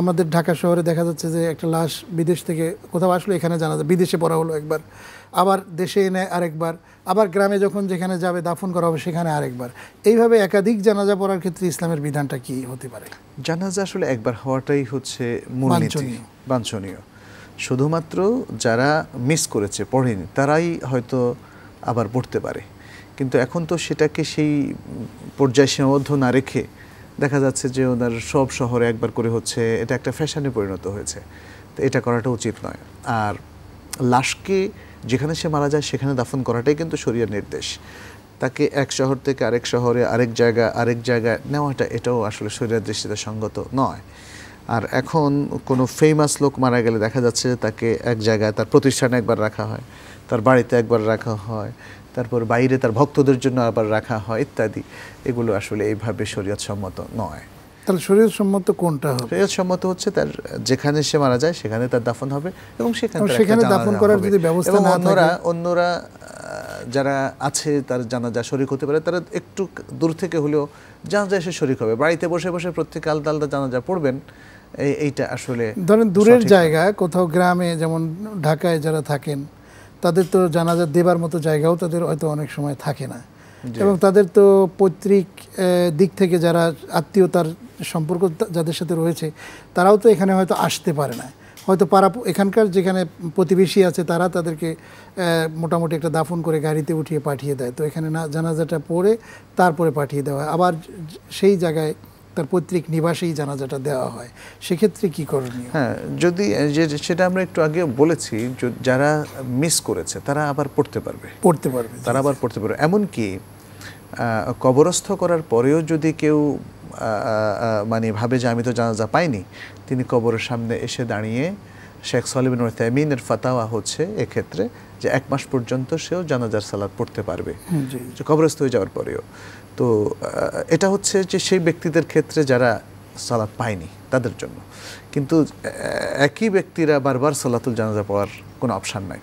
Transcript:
আমাদের ঢাকা শহরে দেখা যাচ্ছে যে একটা লাশ বিদেশ থেকে কোথাও আসলো এখানে জানা যায় বিদেশে পড়া হলো একবার আবার দেশে এনে আরেকবার আবার গ্রামে যখন যেখানে যাবে দাফন করা হবে সেখানে আরেকবার এইভাবে একাধিক জানাজা পড়ার ক্ষেত্রে ইসলামের বিধানটা কি হতে পারে জানাজা আসলে একবার হওয়াটাই হচ্ছে বাঞ্ছনীয় শুধুমাত্র যারা মিস করেছে পড়েনি তারাই হয়তো আবার পড়তে পারে কিন্তু এখন তো সেটাকে সেই পর্যায়ে সীমাবদ্ধ না রেখে দেখা যাচ্ছে যে ওনার সব শহরে একবার করে হচ্ছে এটা একটা ফ্যাশনে পরিণত হয়েছে তো এটা করাটা উচিত নয় আর লাশকে যেখানে সে মারা যায় সেখানে দাফন করাটাই কিন্তু শরীরের নির্দেশ তাকে এক শহর থেকে আরেক শহরে আরেক জায়গা আরেক জায়গায় নেওয়াটা এটাও আসলে শরীরের দৃষ্টিতে সঙ্গত নয় আর এখন কোনো ফেমাস লোক মারা গেলে দেখা যাচ্ছে তাকে এক জায়গায় তার প্রতিষ্ঠানে একবার রাখা হয় তার বাড়িতে একবার রাখা হয় তারপর বাইরে তার ভক্তদের জন্য আবার রাখা হয় ইত্যাদি এগুলো আসলে এইভাবে শরীয়ত সম্মত নয় তাহলে শরীয়ত সম্মত কোনটা হবে শরীয়ত সম্মত হচ্ছে তার যেখানে সে মারা যায় সেখানে তার দাফন হবে এবং সেখানে সেখানে দাফন করার যদি ব্যবস্থা না অন্যরা অন্যরা যারা আছে তার জানা যা শরিক হতে পারে তারা একটু দূর থেকে হলেও জানা যায় এসে শরিক হবে বাড়িতে বসে বসে প্রত্যেক আলাদা আলাদা জানা যা পড়বেন এইটা আসলে ধরেন দূরের জায়গা কোথাও গ্রামে যেমন ঢাকায় যারা থাকেন তাদের তো জানাজা দেবার মতো জায়গাও তাদের হয়তো অনেক সময় থাকে না এবং তাদের তো পৈতৃক দিক থেকে যারা আত্মীয়তার সম্পর্ক যাদের সাথে রয়েছে তারাও তো এখানে হয়তো আসতে পারে না হয়তো পাড়া এখানকার যেখানে প্রতিবেশী আছে তারা তাদেরকে মোটামুটি একটা দাফন করে গাড়িতে উঠিয়ে পাঠিয়ে দেয় তো এখানে না জানাজাটা পড়ে তারপরে পাঠিয়ে দেওয়া হয় আবার সেই জায়গায় তার পৈতৃক নিবাসেই জানাজাটা দেওয়া হয় সেক্ষেত্রে কি করণীয় হ্যাঁ যদি সেটা আমরা একটু আগে বলেছি যারা মিস করেছে তারা আবার পড়তে পারবে পড়তে পারবে তারা আবার পড়তে পারবে এমনকি কবরস্থ করার পরেও যদি কেউ মানে ভাবে যে আমি তো জানাজা পাইনি তিনি কবরের সামনে এসে দাঁড়িয়ে শেখ সালিমিন ওয়েতামিনের ফাতাওয়া হচ্ছে এক্ষেত্রে যে এক মাস পর্যন্ত সেও জানাজার সালাদ পড়তে পারবে কবরস্থ হয়ে যাওয়ার পরেও তো এটা হচ্ছে যে সেই ব্যক্তিদের ক্ষেত্রে যারা সালাদ পায়নি তাদের জন্য কিন্তু একই ব্যক্তিরা বারবার সালাতুল জানাজা পড়ার কোনো অপশান নাই